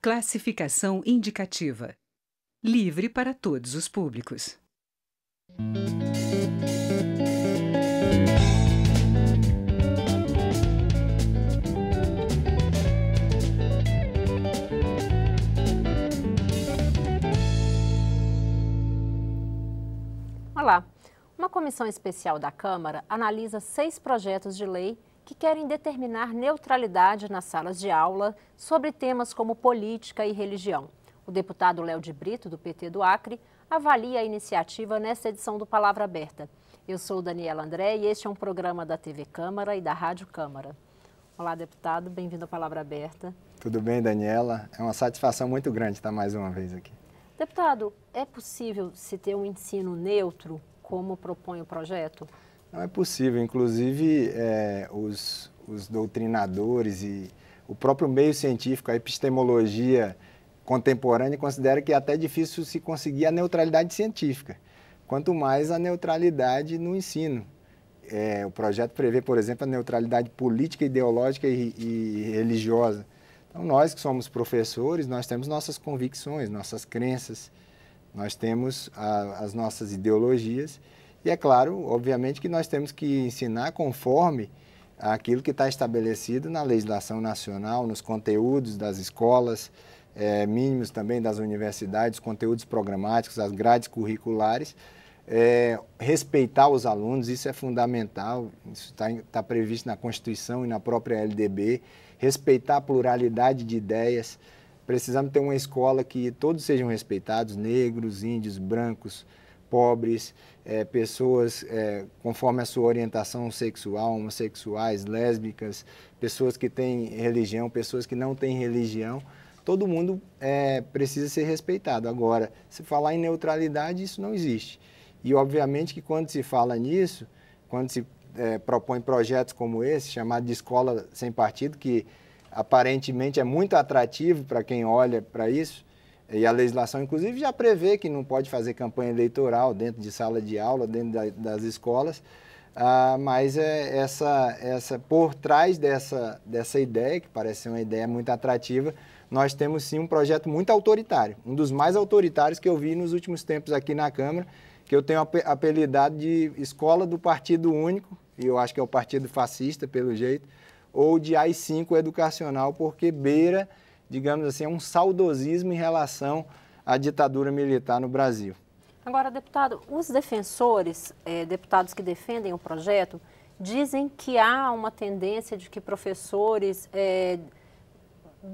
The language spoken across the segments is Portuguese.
Classificação indicativa. Livre para todos os públicos. Olá! Uma comissão especial da Câmara analisa seis projetos de lei que querem determinar neutralidade nas salas de aula sobre temas como política e religião. O deputado Léo de Brito, do PT do Acre, avalia a iniciativa nesta edição do Palavra Aberta. Eu sou Daniela André e este é um programa da TV Câmara e da Rádio Câmara. Olá, deputado, bem-vindo à Palavra Aberta. Tudo bem, Daniela? É uma satisfação muito grande estar mais uma vez aqui. Deputado, é possível se ter um ensino neutro, como propõe o projeto? Não é possível. Inclusive, é, os, os doutrinadores e o próprio meio científico, a epistemologia contemporânea, considera que é até difícil se conseguir a neutralidade científica, quanto mais a neutralidade no ensino. É, o projeto prevê, por exemplo, a neutralidade política, ideológica e, e religiosa. Então, nós que somos professores, nós temos nossas convicções, nossas crenças, nós temos a, as nossas ideologias e é claro, obviamente, que nós temos que ensinar conforme aquilo que está estabelecido na legislação nacional, nos conteúdos das escolas, é, mínimos também das universidades, conteúdos programáticos, as grades curriculares, é, respeitar os alunos, isso é fundamental, isso está tá previsto na Constituição e na própria LDB, respeitar a pluralidade de ideias. Precisamos ter uma escola que todos sejam respeitados, negros, índios, brancos, pobres, é, pessoas é, conforme a sua orientação sexual, homossexuais, lésbicas, pessoas que têm religião, pessoas que não têm religião. Todo mundo é, precisa ser respeitado. Agora, se falar em neutralidade, isso não existe. E, obviamente, que quando se fala nisso, quando se é, propõe projetos como esse, chamado de escola sem partido, que aparentemente é muito atrativo para quem olha para isso, e a legislação, inclusive, já prevê que não pode fazer campanha eleitoral dentro de sala de aula, dentro da, das escolas. Ah, mas é essa, essa, por trás dessa, dessa ideia, que parece ser uma ideia muito atrativa, nós temos sim um projeto muito autoritário, um dos mais autoritários que eu vi nos últimos tempos aqui na Câmara, que eu tenho apelidado de Escola do Partido Único, e eu acho que é o Partido Fascista, pelo jeito, ou de AI-5 Educacional, porque beira digamos assim, é um saudosismo em relação à ditadura militar no Brasil. Agora, deputado, os defensores, eh, deputados que defendem o projeto, dizem que há uma tendência de que professores eh,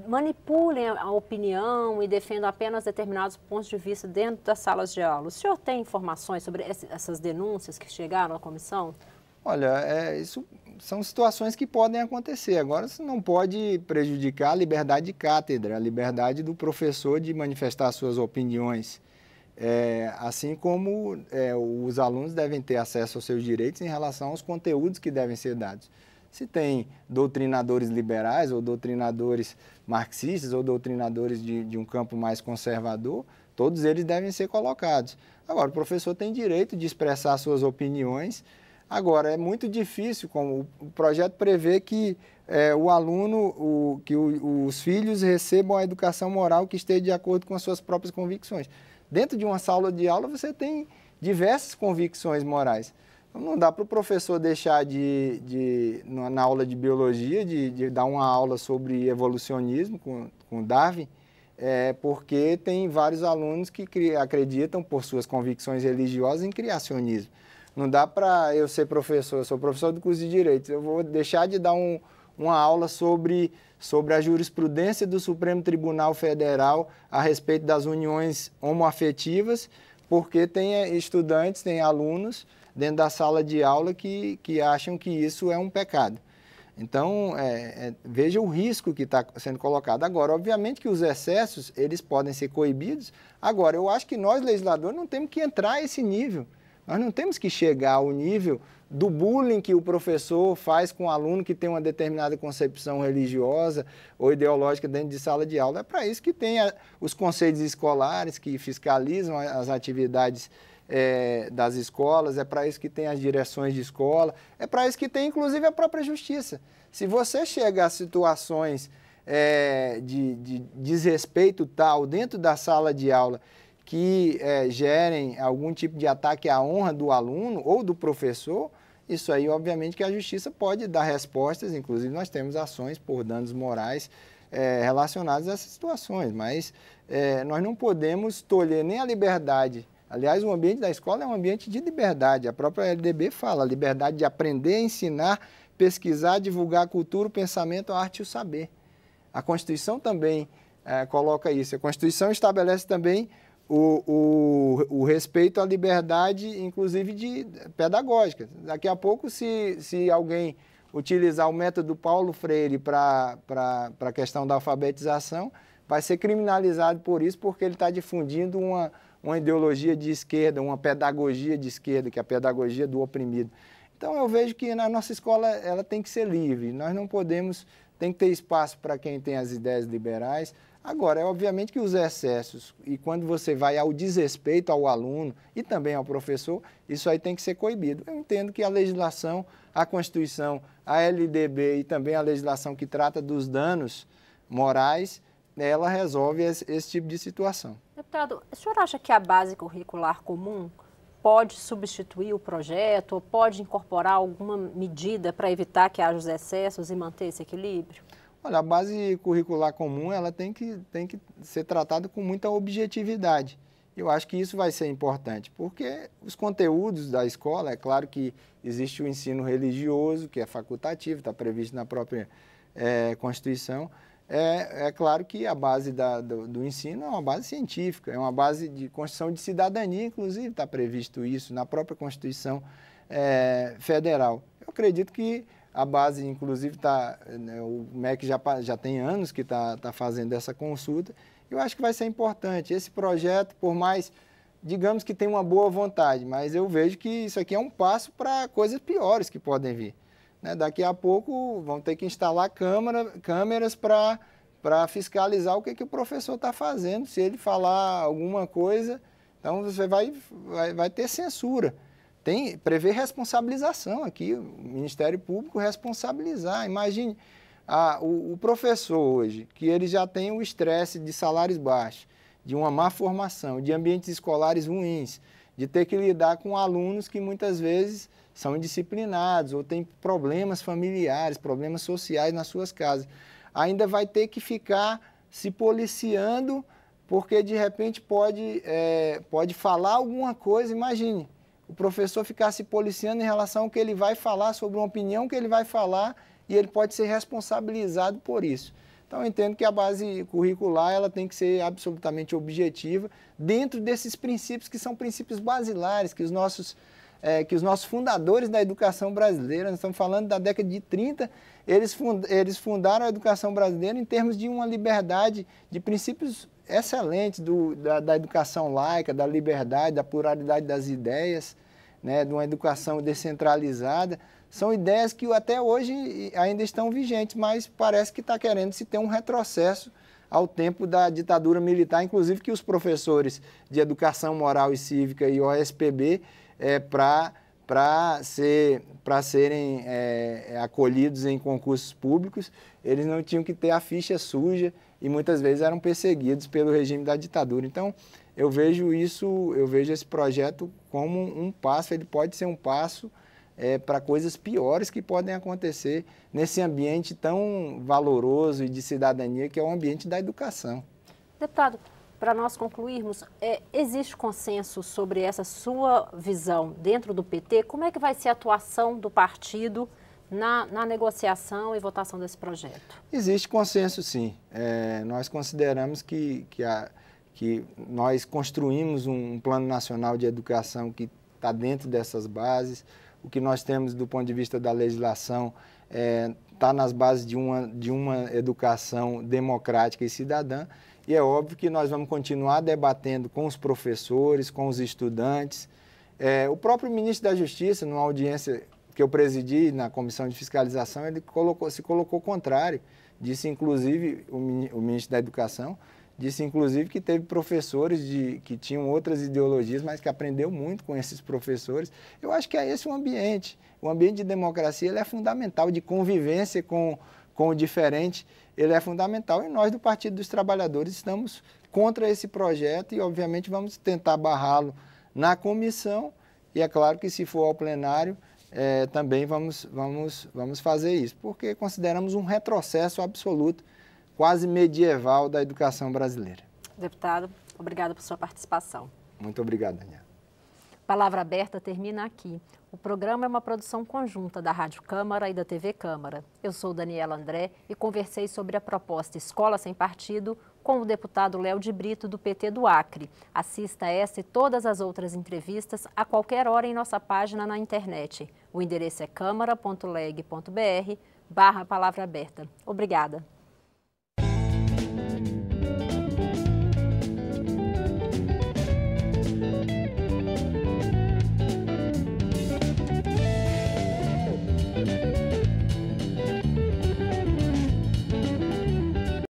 manipulem a opinião e defendam apenas determinados pontos de vista dentro das salas de aula. O senhor tem informações sobre essas denúncias que chegaram à comissão? Olha, é, isso são situações que podem acontecer. Agora, isso não pode prejudicar a liberdade de cátedra, a liberdade do professor de manifestar suas opiniões. É, assim como é, os alunos devem ter acesso aos seus direitos em relação aos conteúdos que devem ser dados. Se tem doutrinadores liberais ou doutrinadores marxistas ou doutrinadores de, de um campo mais conservador, todos eles devem ser colocados. Agora, o professor tem direito de expressar suas opiniões Agora, é muito difícil, como o projeto prevê que é, o aluno, o, que o, os filhos recebam a educação moral que esteja de acordo com as suas próprias convicções. Dentro de uma sala de aula, você tem diversas convicções morais. Então, não dá para o professor deixar de, de, na aula de biologia, de, de dar uma aula sobre evolucionismo com, com Darwin, é porque tem vários alunos que acreditam, por suas convicções religiosas, em criacionismo. Não dá para eu ser professor, eu sou professor do curso de Direito, eu vou deixar de dar um, uma aula sobre, sobre a jurisprudência do Supremo Tribunal Federal a respeito das uniões homoafetivas, porque tem eh, estudantes, tem alunos dentro da sala de aula que, que acham que isso é um pecado. Então, é, é, veja o risco que está sendo colocado agora. Obviamente que os excessos, eles podem ser coibidos. Agora, eu acho que nós, legisladores, não temos que entrar a esse nível. Nós não temos que chegar ao nível do bullying que o professor faz com o um aluno que tem uma determinada concepção religiosa ou ideológica dentro de sala de aula. É para isso que tem a, os conselhos escolares que fiscalizam as atividades é, das escolas, é para isso que tem as direções de escola, é para isso que tem inclusive a própria justiça. Se você chega a situações é, de, de desrespeito tal dentro da sala de aula que é, gerem algum tipo de ataque à honra do aluno ou do professor, isso aí, obviamente, que a justiça pode dar respostas, inclusive nós temos ações por danos morais é, relacionados a essas situações, mas é, nós não podemos tolher nem a liberdade. Aliás, o ambiente da escola é um ambiente de liberdade, a própria LDB fala, liberdade de aprender, ensinar, pesquisar, divulgar a cultura, o pensamento, a arte e o saber. A Constituição também é, coloca isso, a Constituição estabelece também o, o, o respeito à liberdade, inclusive de pedagógica. Daqui a pouco, se, se alguém utilizar o método Paulo Freire para a questão da alfabetização, vai ser criminalizado por isso, porque ele está difundindo uma, uma ideologia de esquerda, uma pedagogia de esquerda, que é a pedagogia do oprimido. Então eu vejo que na nossa escola ela tem que ser livre. Nós não podemos, tem que ter espaço para quem tem as ideias liberais, Agora, é obviamente que os excessos, e quando você vai ao desrespeito ao aluno e também ao professor, isso aí tem que ser coibido. Eu entendo que a legislação, a Constituição, a LDB e também a legislação que trata dos danos morais, ela resolve esse, esse tipo de situação. Deputado, o senhor acha que a base curricular comum pode substituir o projeto ou pode incorporar alguma medida para evitar que haja os excessos e manter esse equilíbrio? Olha, a base curricular comum ela tem que, tem que ser tratada com muita objetividade. Eu acho que isso vai ser importante, porque os conteúdos da escola, é claro que existe o ensino religioso, que é facultativo, está previsto na própria é, Constituição. É, é, claro que a base da, do, do, ensino é uma base científica, é uma base de construção de cidadania, inclusive está previsto isso na própria Constituição é, Federal. Eu acredito que a base, inclusive, tá, né, o MEC já, já tem anos que está tá fazendo essa consulta. Eu acho que vai ser importante. Esse projeto, por mais, digamos que tem uma boa vontade, mas eu vejo que isso aqui é um passo para coisas piores que podem vir. Né? Daqui a pouco vão ter que instalar câmera, câmeras para para fiscalizar o que, que o professor está fazendo, se ele falar alguma coisa, então você vai, vai, vai ter censura. Tem, prevê responsabilização aqui, o Ministério Público responsabilizar. Imagine a, o, o professor hoje, que ele já tem o estresse de salários baixos, de uma má formação, de ambientes escolares ruins, de ter que lidar com alunos que muitas vezes são indisciplinados ou têm problemas familiares, problemas sociais nas suas casas. Ainda vai ter que ficar se policiando, porque de repente pode, é, pode falar alguma coisa. Imagine, o professor ficar se policiando em relação ao que ele vai falar, sobre uma opinião que ele vai falar, e ele pode ser responsabilizado por isso. Então, eu entendo que a base curricular ela tem que ser absolutamente objetiva, dentro desses princípios que são princípios basilares, que os nossos é, que os nossos fundadores da educação brasileira, nós estamos falando da década de 30, eles, fund, eles fundaram a educação brasileira em termos de uma liberdade, de princípios excelentes do, da, da educação laica, da liberdade, da pluralidade das ideias, né, de uma educação descentralizada são ideias que até hoje ainda estão vigentes, mas parece que está querendo se ter um retrocesso ao tempo da ditadura militar, inclusive que os professores de educação moral e cívica e OSPB é, para ser, serem é, é, acolhidos em concursos públicos, eles não tinham que ter a ficha suja e muitas vezes eram perseguidos pelo regime da ditadura. Então, eu vejo isso, eu vejo esse projeto como um passo, ele pode ser um passo é, para coisas piores que podem acontecer nesse ambiente tão valoroso e de cidadania que é o ambiente da educação. Deputado, para nós concluirmos, é, existe consenso sobre essa sua visão dentro do PT? Como é que vai ser a atuação do partido na, na negociação e votação desse projeto? Existe consenso, sim. É, nós consideramos que, que, a, que nós construímos um plano nacional de educação que está dentro dessas bases. O que nós temos do ponto de vista da legislação está é, tá nas bases de uma, de uma educação democrática e cidadã. E é óbvio que nós vamos continuar debatendo com os professores, com os estudantes. É, o próprio ministro da Justiça, numa audiência que eu presidi na comissão de fiscalização, ele colocou, se colocou contrário. Disse, inclusive, o, o ministro da Educação, disse, inclusive, que teve professores de, que tinham outras ideologias, mas que aprendeu muito com esses professores. Eu acho que é esse o ambiente. O ambiente de democracia é fundamental, de convivência com com o diferente, ele é fundamental. E nós do Partido dos Trabalhadores estamos contra esse projeto e, obviamente, vamos tentar barrá-lo na comissão. E é claro que, se for ao plenário, é, também vamos, vamos, vamos fazer isso, porque consideramos um retrocesso absoluto, quase medieval, da educação brasileira. Deputado, obrigado por sua participação. Muito obrigado, Daniel. Palavra Aberta termina aqui. O programa é uma produção conjunta da Rádio Câmara e da TV Câmara. Eu sou Daniela André e conversei sobre a proposta Escola Sem Partido com o deputado Léo de Brito, do PT do Acre. Assista essa e todas as outras entrevistas a qualquer hora em nossa página na internet. O endereço é câmara.leg.br barra palavra aberta. Obrigada.